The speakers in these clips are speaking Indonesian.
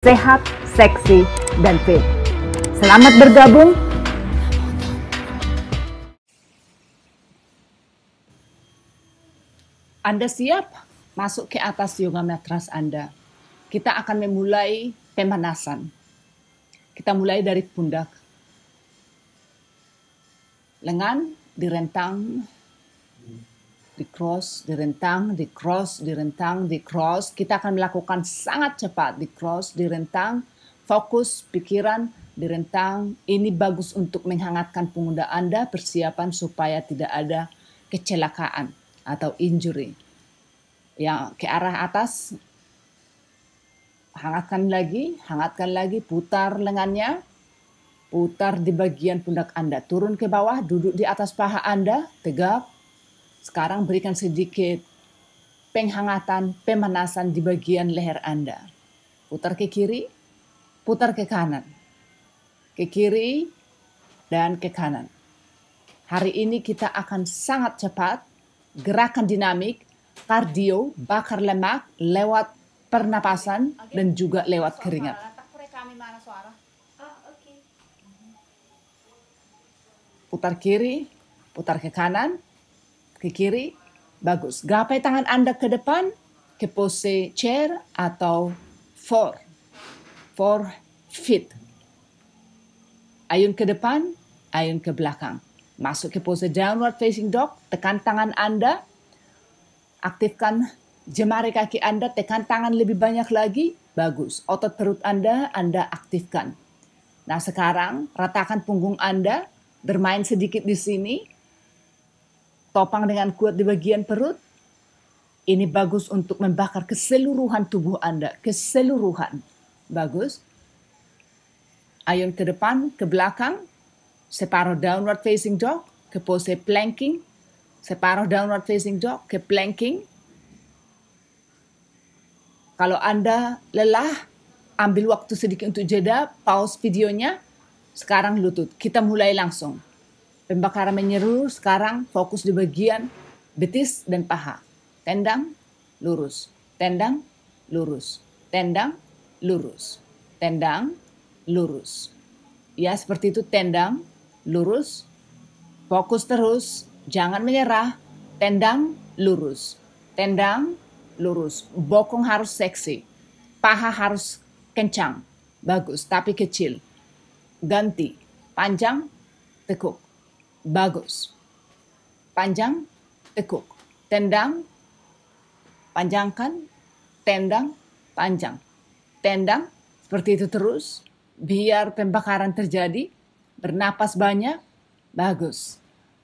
sehat, seksi, dan fit. Selamat bergabung. Anda siap masuk ke atas yoga matras Anda. Kita akan memulai pemanasan. Kita mulai dari pundak. Lengan direntang, di cross, di rentang di cross, di rentang di cross. Kita akan melakukan sangat cepat di cross, di rentang fokus pikiran di rentang Ini bagus untuk menghangatkan pengguna Anda persiapan supaya tidak ada kecelakaan atau injury. Yang ke arah atas hangatkan lagi, hangatkan lagi, putar lengannya, putar di bagian pundak Anda, turun ke bawah, duduk di atas paha Anda, tegap, sekarang berikan sedikit penghangatan, pemanasan di bagian leher Anda. Putar ke kiri, putar ke kanan. Ke kiri dan ke kanan. Hari ini kita akan sangat cepat, gerakan dinamik, kardio, bakar lemak lewat pernapasan dan juga lewat keringat. Ah, putar kiri, putar ke kanan, ke kiri, bagus. Gapai tangan Anda ke depan, ke pose chair atau four. Four feet. Ayun ke depan, ayun ke belakang. Masuk ke pose downward facing dog, tekan tangan Anda, aktifkan jemari kaki Anda, tekan tangan lebih banyak lagi, bagus. Otot perut Anda, Anda aktifkan. Nah sekarang ratakan punggung Anda, bermain sedikit di sini, Topang dengan kuat di bagian perut. Ini bagus untuk membakar keseluruhan tubuh Anda, keseluruhan. Bagus. Ayun ke depan, ke belakang. Separuh downward facing dog, ke pose planking. Separuh downward facing dog, ke planking. Kalau Anda lelah, ambil waktu sedikit untuk jeda, pause videonya. Sekarang lutut. Kita mulai langsung. Pembakaran menyeru sekarang fokus di bagian betis dan paha. Tendang, lurus. Tendang, lurus. Tendang, lurus. Tendang, lurus. Ya, seperti itu tendang, lurus. Fokus terus, jangan menyerah. Tendang, lurus. Tendang, lurus. Bokong harus seksi. Paha harus kencang. Bagus, tapi kecil. Ganti. Panjang, tekuk bagus. Panjang, tekuk. Tendang, panjangkan. Tendang, panjang. Tendang, seperti itu terus. Biar pembakaran terjadi. Bernapas banyak, bagus.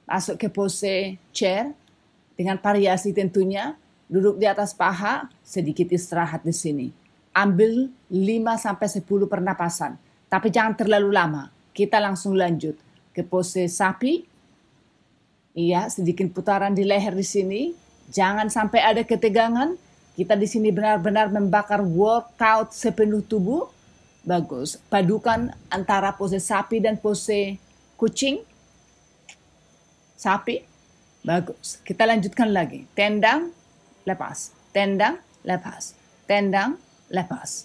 Masuk ke pose chair dengan variasi tentunya. Duduk di atas paha, sedikit istirahat di sini. Ambil 5-10 pernapasan. Tapi jangan terlalu lama. Kita langsung lanjut ke pose sapi. Iya, sedikit putaran di leher di sini. Jangan sampai ada ketegangan. Kita di sini benar-benar membakar workout sepenuh tubuh. Bagus. Padukan antara pose sapi dan pose kucing. Sapi. Bagus. Kita lanjutkan lagi. Tendang, lepas. Tendang, lepas. Tendang, lepas.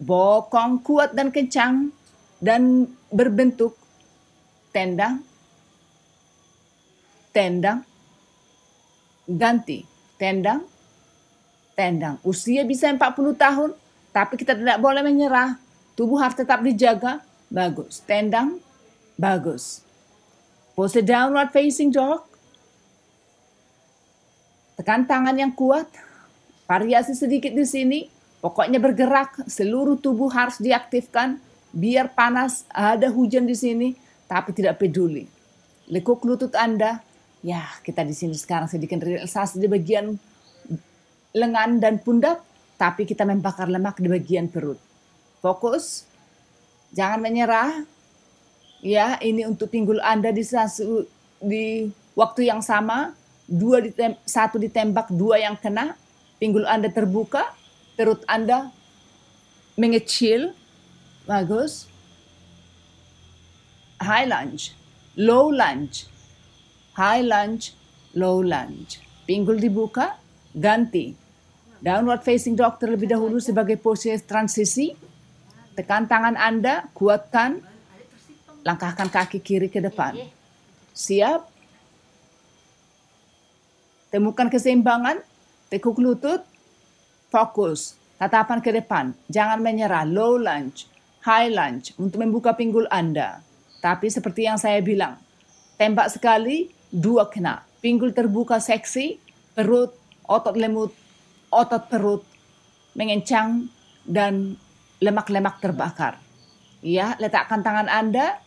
Bokong kuat dan kencang dan berbentuk tendang, tendang, ganti, tendang, tendang. Usia bisa 40 tahun, tapi kita tidak boleh menyerah. Tubuh harus tetap dijaga. Bagus. Tendang, bagus. Pose downward facing dog. Tekan tangan yang kuat. Variasi sedikit di sini. Pokoknya bergerak, seluruh tubuh harus diaktifkan. Biar panas, ada hujan di sini tapi tidak peduli. Lekuk lutut Anda, ya kita di sini sekarang sedikit relaksasi di bagian lengan dan pundak, tapi kita membakar lemak di bagian perut. Fokus, jangan menyerah. Ya, ini untuk pinggul Anda di, di waktu yang sama, dua ditem, satu ditembak, dua yang kena, pinggul Anda terbuka, perut Anda mengecil, bagus high lunge, low lunge, high lunge, low lunge. Pinggul dibuka, ganti. Downward facing dog terlebih dahulu sebagai posisi transisi. Tekan tangan Anda, kuatkan, langkahkan kaki kiri ke depan. Siap? Temukan keseimbangan, tekuk lutut, fokus, tatapan ke depan. Jangan menyerah, low lunge, high lunge untuk membuka pinggul Anda. Tapi seperti yang saya bilang, tembak sekali, dua kena. Pinggul terbuka seksi, perut, otot lemut, otot perut mengencang, dan lemak-lemak terbakar. Ya, letakkan tangan Anda,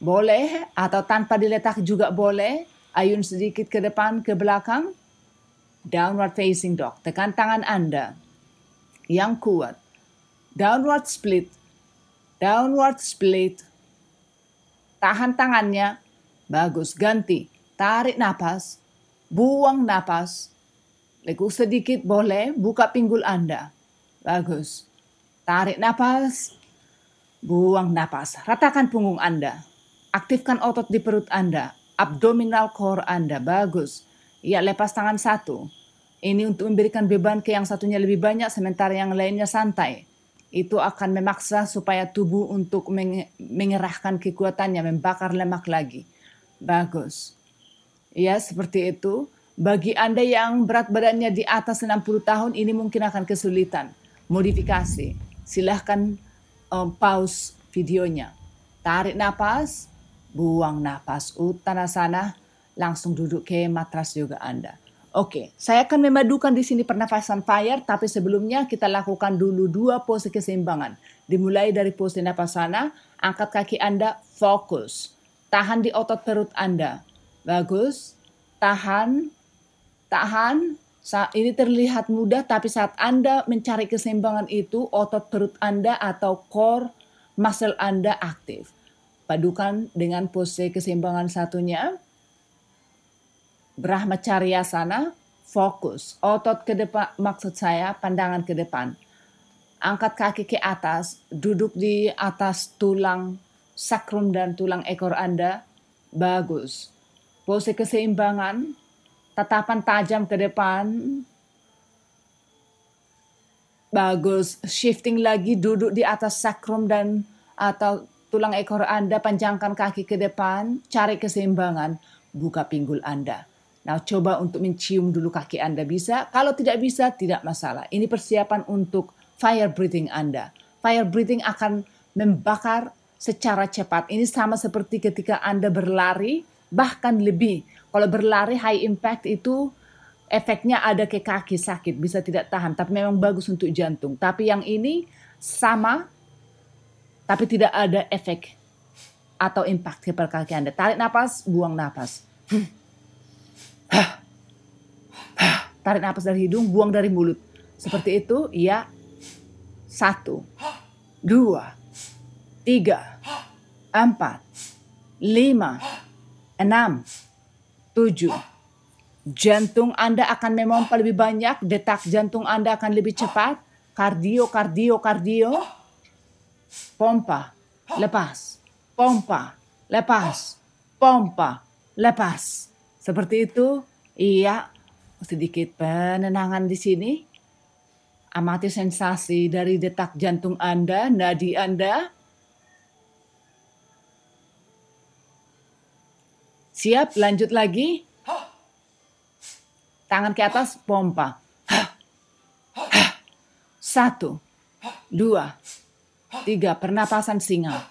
boleh, atau tanpa diletak juga boleh. Ayun sedikit ke depan, ke belakang. Downward facing dog, tekan tangan Anda. Yang kuat. Downward split. Downward split tahan tangannya, bagus ganti, tarik nafas, buang nafas, Leku sedikit boleh, buka pinggul Anda. Bagus. Tarik nafas, buang nafas, ratakan punggung Anda. Aktifkan otot di perut Anda, abdominal core Anda, bagus. Ya, lepas tangan satu. Ini untuk memberikan beban ke yang satunya lebih banyak, sementara yang lainnya santai itu akan memaksa supaya tubuh untuk mengerahkan kekuatannya, membakar lemak lagi. Bagus. Ya, seperti itu. Bagi Anda yang berat badannya di atas 60 tahun, ini mungkin akan kesulitan. Modifikasi. Silahkan um, pause videonya. Tarik nafas buang nafas utara sana, langsung duduk ke matras yoga Anda. Oke, saya akan memadukan di sini pernafasan fire, tapi sebelumnya kita lakukan dulu dua pose keseimbangan. Dimulai dari pose napasana, angkat kaki Anda, fokus. Tahan di otot perut Anda. Bagus, tahan, tahan. Ini terlihat mudah, tapi saat Anda mencari keseimbangan itu, otot perut Anda atau core muscle Anda aktif. Padukan dengan pose keseimbangan satunya. Brahmacharya sana fokus, otot ke depan, maksud saya pandangan ke depan. Angkat kaki ke atas, duduk di atas tulang sakrum dan tulang ekor Anda, bagus. Pose keseimbangan, tatapan tajam ke depan, bagus. Shifting lagi, duduk di atas sakrum dan atau tulang ekor Anda, panjangkan kaki ke depan, cari keseimbangan, buka pinggul Anda Nah, coba untuk mencium dulu kaki Anda bisa. Kalau tidak bisa, tidak masalah. Ini persiapan untuk fire breathing Anda. Fire breathing akan membakar secara cepat. Ini sama seperti ketika Anda berlari, bahkan lebih. Kalau berlari high impact itu efeknya ada ke kaki sakit, bisa tidak tahan. Tapi memang bagus untuk jantung. Tapi yang ini sama, tapi tidak ada efek atau impact ke kaki Anda. Tarik nafas buang nafas Tarik nafas dari hidung, buang dari mulut. Seperti itu, ya. satu, dua, tiga, empat, lima, enam, tujuh. Jantung Anda akan memompa lebih banyak, detak jantung Anda akan lebih cepat, kardio, kardio, kardio, pompa, lepas, pompa, lepas, pompa, lepas. Seperti itu. Iya, sedikit penenangan di sini. Amati sensasi dari detak jantung Anda, nadi Anda. Siap, lanjut lagi. Tangan ke atas, pompa. Satu, dua, tiga, pernapasan singa.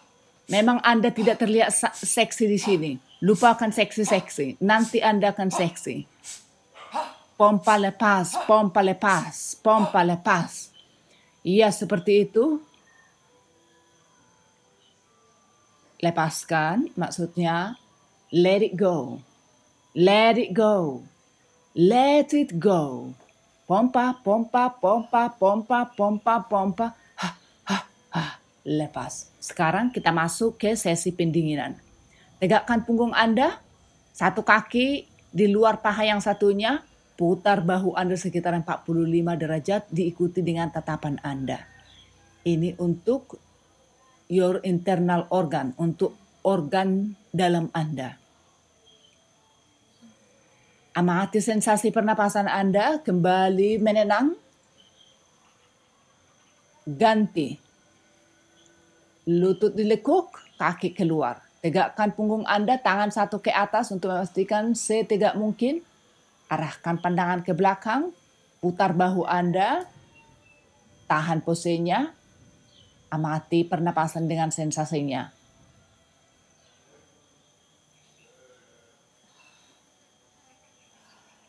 Memang Anda tidak terlihat seksi di sini. Lupakan seksi-seksi. Nanti Anda akan seksi. Pompa lepas, pompa lepas, pompa lepas. Iya, seperti itu. Lepaskan, maksudnya let it go. Let it go. Let it go. Pompa, pompa, pompa, pompa, pompa, pompa. Ha, ha, ha. Lepas. Sekarang kita masuk ke sesi pendinginan. Tegakkan punggung Anda, satu kaki di luar paha yang satunya, putar bahu Anda sekitar 45 derajat diikuti dengan tatapan Anda. Ini untuk your internal organ, untuk organ dalam Anda. Amati sensasi pernapasan Anda kembali menenang. Ganti. Lutut dilekuk, kaki keluar. Tegakkan punggung Anda tangan satu ke atas untuk memastikan setegak mungkin. Arahkan pandangan ke belakang, putar bahu Anda, tahan posenya, amati pernapasan dengan sensasinya.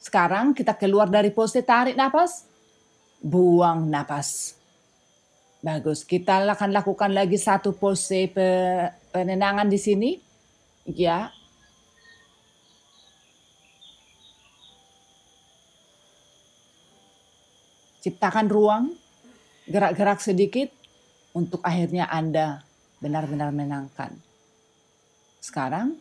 Sekarang kita keluar dari pose tarik napas, buang napas. Bagus, kita akan lakukan lagi satu pose penenangan di sini ya ciptakan ruang gerak-gerak sedikit untuk akhirnya Anda benar-benar menangkan. Sekarang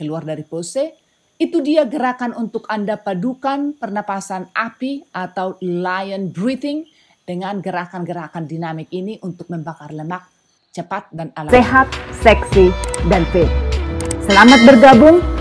keluar dari pose, itu dia gerakan untuk Anda padukan pernapasan api atau lion breathing dengan gerakan-gerakan dinamik ini untuk membakar lemak cepat dan alami. Sehat seksi, dan fit. Selamat bergabung